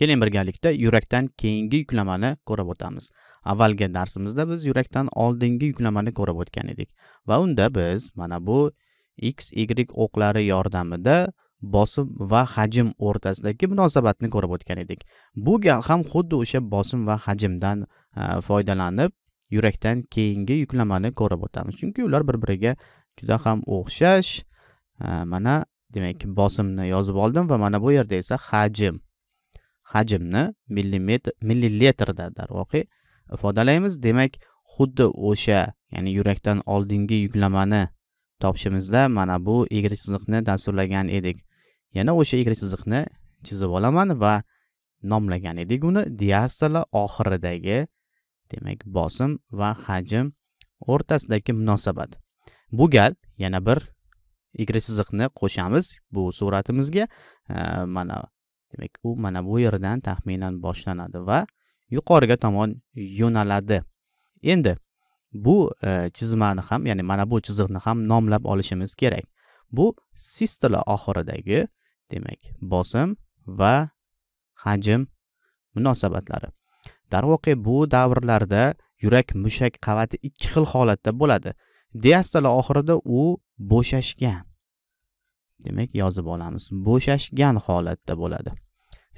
keling birgalikda yurakdan keyingi yuklamani ko'rib o'tamiz avvalgi darsimizda biz yurakdan oldingi yuklamani ko'rib o'tgan edik va unda biz mana bu x y o'qlari yordamida bosim va hajm o'rtasidagi munosabatni ko'rib o'tgan edik bu gal ham xuddi o'sha bosim va hajmdan e, foydalanib yurakdan keyingi yuklamani ko'rib o'tamiz chunki ular bir biriga juda ham o'xshash e, mana demak bosimni yozib oldim va mana bu yerda esa hajm hajmni millimetr millilitrda darvoqe ifodalaymiz demak xuddi o'sha ya'ni yurakdan oldingi yuklamani topishimizda mana bu egri chiziqni dasturlagan edik yana o'sha egri chiziqni chizib olaman va nomlagan edik uni diastola oxiridagi demak bosim va hajm o'rtasidagi munosabat bu gal yana bir egri chiziqni qo'shamiz bu suratimizga mana demak u mana bu yerdan taxminan boshlanadi va yuqoriga tomon yo'naladi endi bu e, chizmani ham ya'ni mana bu chiziqni ham nomlab olishimiz kerak bu sistola oxiridagi demak bosim va hajm munosabatlari darvoqe bu davrlarda yurak mushak qavati ikki xil holatda bo'ladi diastola oxirida u bo'shashgan demak yozib olamiz bo'shashgan holatda bo'ladi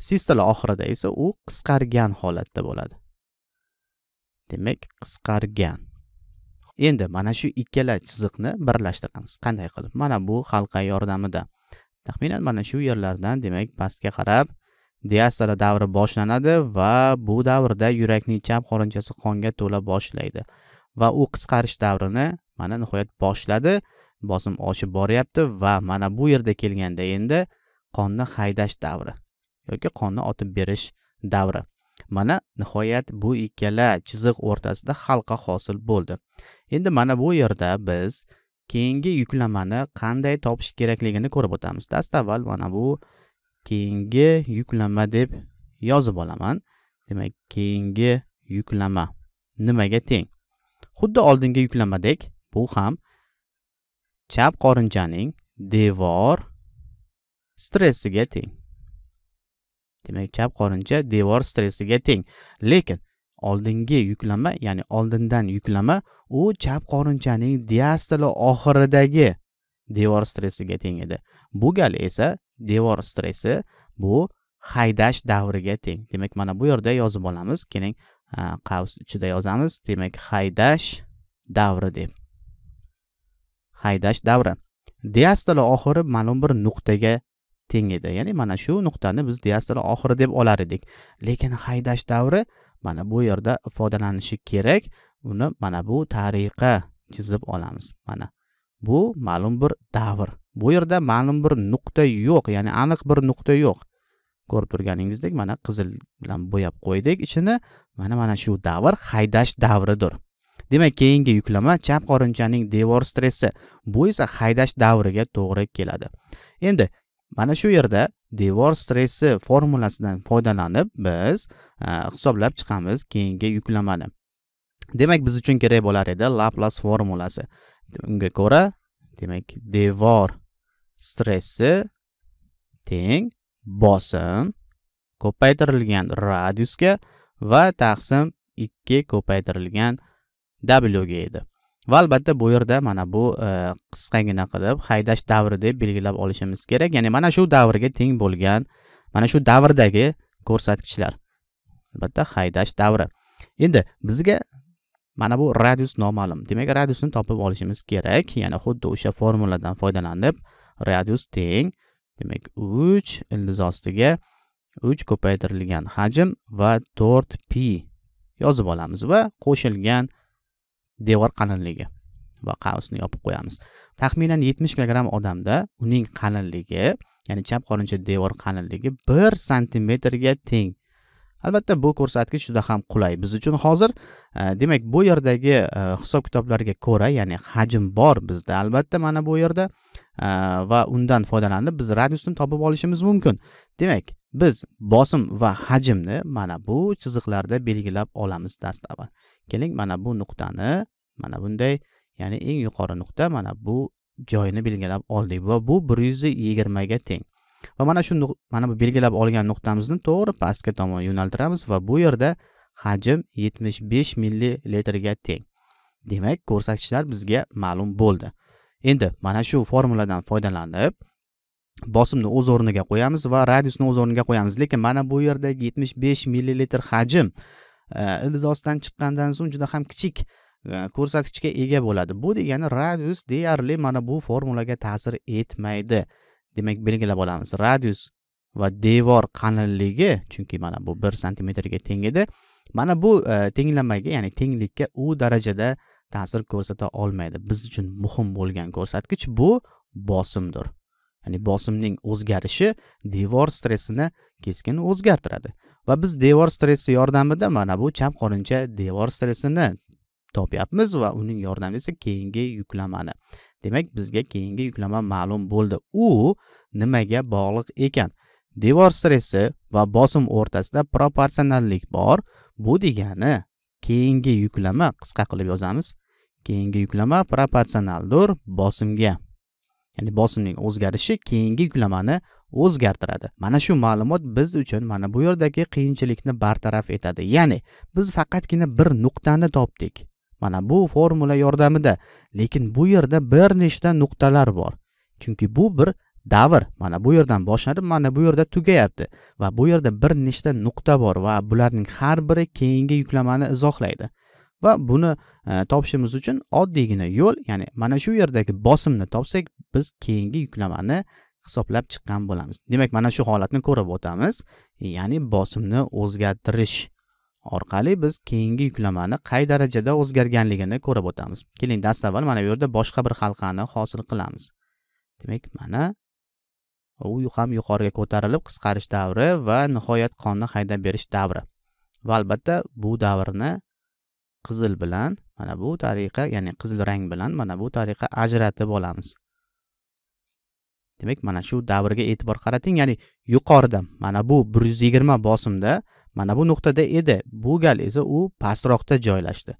sistola oxirida esa u qisqargan holatda bo'ladi demak qisqargan endi mana shu ikkala chiziqni birlashtiramiz qanday qilib mana bu halqa yordamida taxminan mana shu yerlardan demak pastga qarab diastola davri boshlanadi va bu davrda yurakning chap qorinchasi qonga to'la boshlaydi va u qisqarish davrini mana nihoyat boshladi bosim oshib boryapti va mana bu yerda kelganda endi qonni haydash davri yoki qonni otib berish davri mana nihoyat bu ikkala chiziq o'rtasida halqa hosil bo'ldi endi mana bu yerda biz keyingi yuklamani qanday topish kerakligini ko'rib o'tamiz dastavval mana bu keyingi yuklama deb yozib olaman demak keyingi yuklama nimaga teng xuddi oldingi yuklamadek bu ham chap qorinchaning devor stressiga teng demak chap qorincha devor stressiga teng lekin oldingi yuklanma ya'ni oldindan yuklanma u chap qorinchaning diastoli oxiridagi devor stressiga teng edi bu gal esa devor stressi bu haydash davriga teng demak mana bu yerda yozib olamiz keling qavs ichida yozamiz demak haydash davri deb haydash davri diastola oxiri ma'lum bir nuqtaga teng edi ya'ni mana shu nuqtani biz diastola oxiri deb olar edik lekin haydash davri mana bu yerda ifodalanishi kerak uni mana bu tariqa chizib olamiz mana bu ma'lum bir davr bu yerda ma'lum bir nuqta yo'q ya'ni aniq bir nuqta yo'q ko'rib turganingizdek mana qizil bilan bo'yab qo'ydik ichini mana mana shu davr haydash davridir demak keyingi yuklama chap qorinchaning devor stressi bu esa haydash davriga to'g'ri keladi endi mana shu yerda devor stressi formulasidan foydalanib biz e, hisoblab chiqamiz keyingi yuklamani demak biz uchun kerak bo'lar edi laplas formulasi unga ko'ra demak devor stressi teng bosim ko'paytirilgan radiusga va taqsim 2 ko'paytirilgan wga edi va albatta bu yerda mana bu e, qisqagina qilib haydash davri deb belgilab olishimiz kerak ya'ni mana shu davrga teng bo'lgan mana shu davrdagi ko'rsatkichlar albatta haydash davri endi bizga mana bu radius noma'lum demak radiusni topib olishimiz kerak ya'ni xuddi o'sha formuladan foydalanib radius teng demak uch ildiz ostiga uch ko'paytirilgan hajm va to'rt pi yozib olamiz va qo'shilgan devor qalinligi va qavsni yopib qo'yamiz taxminan yetmish kilogramm odamda uning qalinligi ya'ni chap qorincha devor qalinligi bir santimetrga teng albatta bu ko'rsatkich juda ham qulay biz uchun hozir e, demak bu yerdagi e, hisob kitoblarga ko'ra ya'ni hajm bor bizda albatta mana bu yerda e, va undan foydalanib biz radiusni topib olishimiz mumkin demak biz bosim va hajmni mana bu chiziqlarda belgilab olamiz dastavval keling mana bu nuqtani mana bunday ya'ni eng yuqori nuqta mana bu joyini belgilab oldik va bu bir yuz yigirmaga teng va mana shu mana bu belgilab olgan nuqtamizni to'g'ri pastga tomon yo'naltiramiz va bu yerda hajm 75 millilitrga teng demak ko'rsatkichlar bizga ma'lum bo'ldi endi mana shu formuladan foydalanib bosimni o'z o'rniga qo'yamiz va radiusni o'z o'rniga qo'yamiz lekin mana bu yerdagi 75 millilitr hajm e, ildiz ostidan chiqqandan so'ng juda ham kichik ko'rsatkichga ega bo'ladi bu degani radius deyarli mana bu formulaga ta'sir etmaydi demak belgilab olamiz radius va devor qalinligi chunki mana bu bir santimetrga teng edi mana bu e, tenglamaga ya'ni tenglikka u darajada ta'sir ko'rsata olmaydi biz uchun muhim bo'lgan ko'rsatkich bu bosimdir ya'ni bosimning o'zgarishi devor stressini keskin o'zgartiradi va biz devor stressi yordamida mana bu chap qorincha devor stressini topyapmiz va uning yordamida esa keyingi yuklamani demak bizga keyingi yuklama ma'lum bo'ldi u nimaga bog'liq ekan devor stressi va bosim o'rtasida proporsionallik bor bu degani keyingi yuklama qisqa qilib yozamiz keyingi yuklama proporsionaldir bosimga ya'ni bosimning o'zgarishi keyingi yuklamani o'zgartiradi mana shu ma'lumot biz uchun mana bu yerdagi qiyinchilikni bartaraf etadi ya'ni biz faqatgina bir nuqtani topdik mana bu formula yordamida lekin bu yerda bir nechta nuqtalar bor chunki bu bir davr mana bu yerdan boshlanib mana bu yerda tugayapti va bu yerda bir nechta nuqta bor va bularning har biri keyingi yuklamani izohlaydi va buni e, topishimiz uchun oddiygina yo'l ya'ni mana shu yerdagi bosimni topsak biz keyingi yuklamani hisoblab chiqqan bo'lamiz demak mana shu holatni ko'rib o'tamiz ya'ni bosimni o'zgartirish orqali biz keyingi yuklamani qay darajada o'zgarganligini ko'rib o'tamiz keling avval mana bu yerda boshqa bir halqani hosil qilamiz demak mana u ham yuqoriga ko'tarilib qisqarish davri va nihoyat qonni haydab berish davri va albatta bu davrni qizil bilan mana bu tariqa ya'ni qizil rang bilan mana bu tariqa ajratib olamiz demak mana shu davrga e'tibor qarating ya'ni yuqorida mana bu bir yuz yigirma bosimda mana bu nuqtada edi bu gal esa u pastroqda joylashdi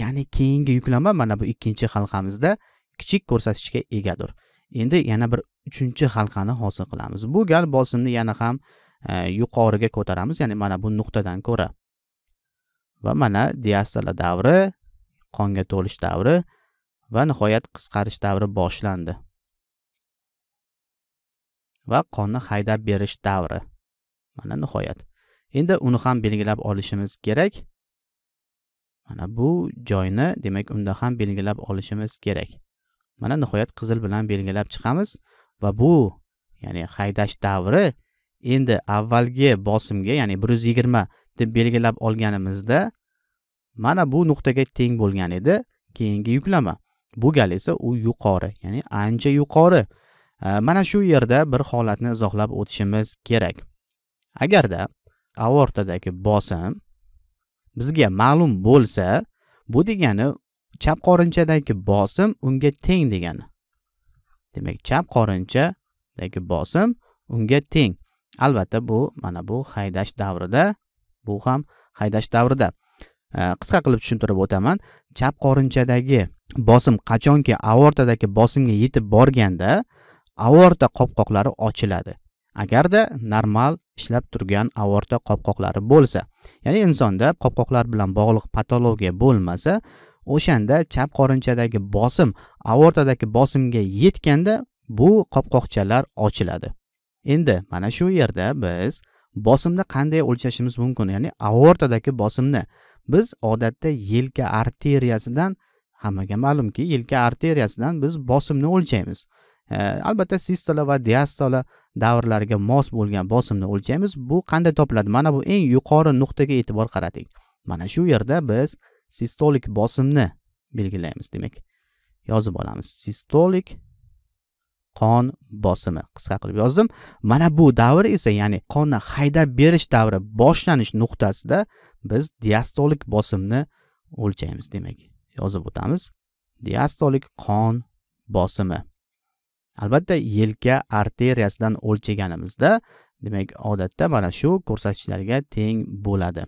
ya'ni keyingi yuklanma mana bu ikkinchi halqamizda kichik ko'rsatkichga egadir endi yana bir uchinchi halqani hosil qilamiz bu gal bosimni yana ham e, yuqoriga ko'taramiz ya'ni mana bu nuqtadan ko'ra va mana diastola davri qonga to'lish davri va nihoyat qisqarish davri boshlandi va qonni haydab berish davri mana nihoyat endi uni ham belgilab olishimiz kerak mana bu joyni demak unda ham belgilab olishimiz kerak mana nihoyat qizil bilan belgilab chiqamiz va bu ya'ni haydash davri endi avvalgi bosimga ya'ni bir yuz yigirma deb belgilab olganimizda mana bu nuqtaga teng bo'lgan edi keyingi yuklama bu gal esa u yuqori ya'ni ancha yuqori mana shu yerda bir holatni izohlab o'tishimiz kerak agarda aortadagi bosim bizga ma'lum bo'lsa bu degani chap qorinchadagi bosim unga teng degani demak chap qorinchadagi bosim unga teng albatta bu mana bu haydash davrida bu ham haydash davrida qisqa qilib tushuntirib o'taman chap qorinchadagi bosim qachonki aortadagi bosimga yetib borganda aorta qopqoqlari ochiladi agarda normal ishlab turgan aorta qopqoqlari bo'lsa ya'ni insonda qopqoqlar bilan bog'liq patologiya bo'lmasa o'shanda chap qorinchadagi bosim aortadagi bosimga yetganda bu qopqoqchalar ochiladi endi mana shu yerda biz bosimni qanday o'lchashimiz mumkin ya'ni aortadagi bosimni biz odatda yelka arteriyasidan hammaga ma'lumki yelka arteriyasidan biz bosimni o'lchaymiz e, albatta sistola va diastola davrlarga mos bo'lgan bosimni o'lchaymiz bu qanday topiladi mana bu eng yuqori nuqtaga e'tibor qarating mana shu yerda biz sistolik bosimni belgilaymiz demak yozib olamiz sistolik qon bosimi qisqa qilib yozdim mana bu davr esa ya'ni qonni haydab berish davri boshlanish nuqtasida biz diastolik bosimni o'lchaymiz demak yozib o'tamiz diastolik qon bosimi albatta yelka arteriyasidan o'lchaganimizda demak odatda mana shu ko'rsatkichlarga teng bo'ladi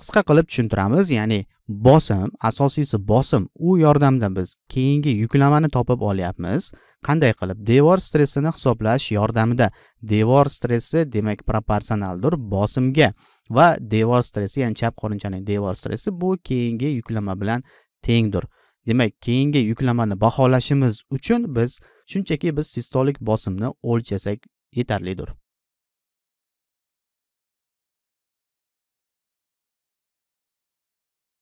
qisqa qilib tushuntiramiz ya'ni bosim asosiysi bosim u yordamida biz keyingi yuklamani topib olyapmiz qanday qilib devor stressini hisoblash yordamida devor stressi demak proporsionaldir bosimga va devor stressi ya'ni chap qorinchaning devor stressi bu keyingi yuklama bilan tengdir demak keyingi yuklamani baholashimiz uchun biz shunchaki biz sistolik bosimni o'lchasak yetarlidir